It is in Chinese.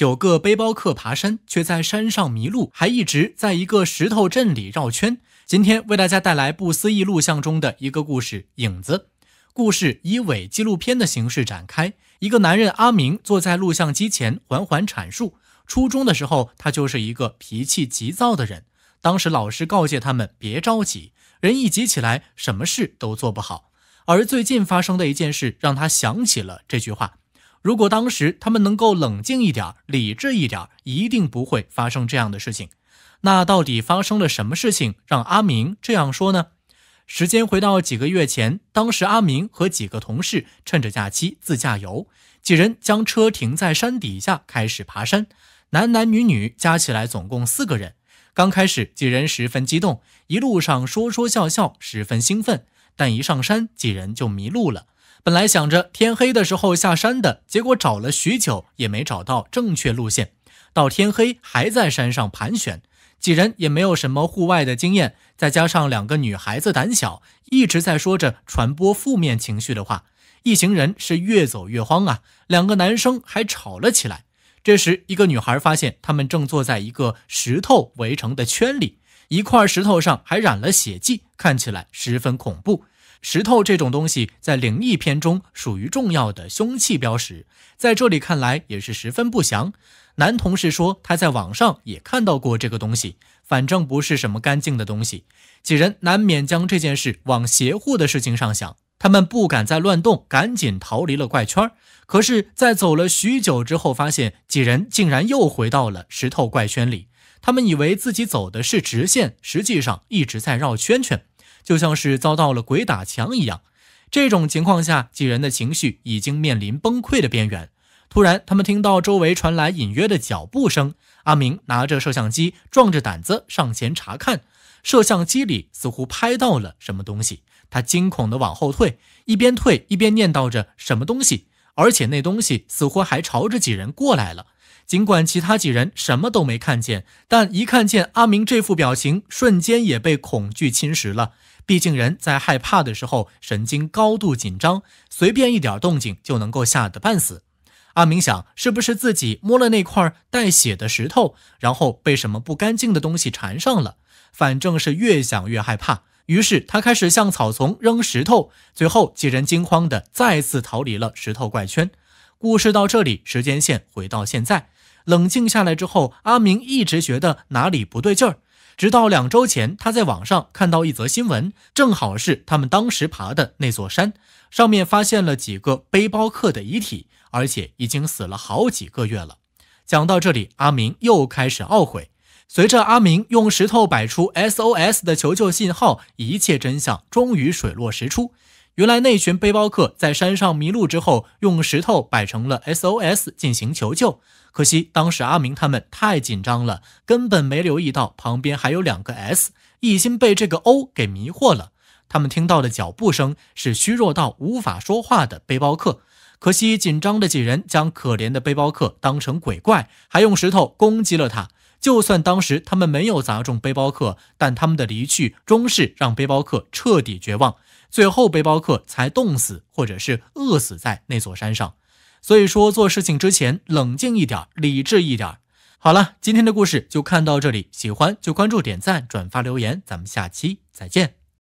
九个背包客爬山，却在山上迷路，还一直在一个石头镇里绕圈。今天为大家带来不思议录像中的一个故事《影子》。故事以伪纪录片的形式展开，一个男人阿明坐在录像机前，缓缓阐述。初中的时候，他就是一个脾气急躁的人。当时老师告诫他们别着急，人一急起来，什么事都做不好。而最近发生的一件事，让他想起了这句话。如果当时他们能够冷静一点、理智一点，一定不会发生这样的事情。那到底发生了什么事情，让阿明这样说呢？时间回到几个月前，当时阿明和几个同事趁着假期自驾游，几人将车停在山底下，开始爬山。男男女女加起来总共四个人。刚开始几人十分激动，一路上说说笑笑，十分兴奋。但一上山，几人就迷路了。本来想着天黑的时候下山的，结果找了许久也没找到正确路线，到天黑还在山上盘旋。几人也没有什么户外的经验，再加上两个女孩子胆小，一直在说着传播负面情绪的话，一行人是越走越慌啊。两个男生还吵了起来。这时，一个女孩发现他们正坐在一个石头围成的圈里，一块石头上还染了血迹，看起来十分恐怖。石头这种东西在灵异片中属于重要的凶器标识，在这里看来也是十分不祥。男同事说他在网上也看到过这个东西，反正不是什么干净的东西。几人难免将这件事往邪乎的事情上想，他们不敢再乱动，赶紧逃离了怪圈。可是，在走了许久之后，发现几人竟然又回到了石头怪圈里。他们以为自己走的是直线，实际上一直在绕圈圈。就像是遭到了鬼打墙一样，这种情况下，几人的情绪已经面临崩溃的边缘。突然，他们听到周围传来隐约的脚步声。阿明拿着摄像机，壮着胆子上前查看，摄像机里似乎拍到了什么东西。他惊恐地往后退，一边退一边念叨着什么东西，而且那东西似乎还朝着几人过来了。尽管其他几人什么都没看见，但一看见阿明这副表情，瞬间也被恐惧侵蚀了。毕竟人在害怕的时候，神经高度紧张，随便一点动静就能够吓得半死。阿明想，是不是自己摸了那块带血的石头，然后被什么不干净的东西缠上了？反正是越想越害怕，于是他开始向草丛扔石头。最后，几人惊慌的再次逃离了石头怪圈。故事到这里，时间线回到现在。冷静下来之后，阿明一直觉得哪里不对劲儿。直到两周前，他在网上看到一则新闻，正好是他们当时爬的那座山，上面发现了几个背包客的遗体，而且已经死了好几个月了。讲到这里，阿明又开始懊悔。随着阿明用石头摆出 SOS 的求救信号，一切真相终于水落石出。原来那群背包客在山上迷路之后，用石头摆成了 SOS 进行求救。可惜当时阿明他们太紧张了，根本没留意到旁边还有两个 S，一心被这个 O 给迷惑了。他们听到的脚步声是虚弱到无法说话的背包客，可惜紧张的几人将可怜的背包客当成鬼怪，还用石头攻击了他。就算当时他们没有砸中背包客，但他们的离去终是让背包客彻底绝望，最后背包客才冻死或者是饿死在那座山上。所以说，做事情之前冷静一点，理智一点。好了，今天的故事就看到这里，喜欢就关注、点赞、转发、留言，咱们下期再见。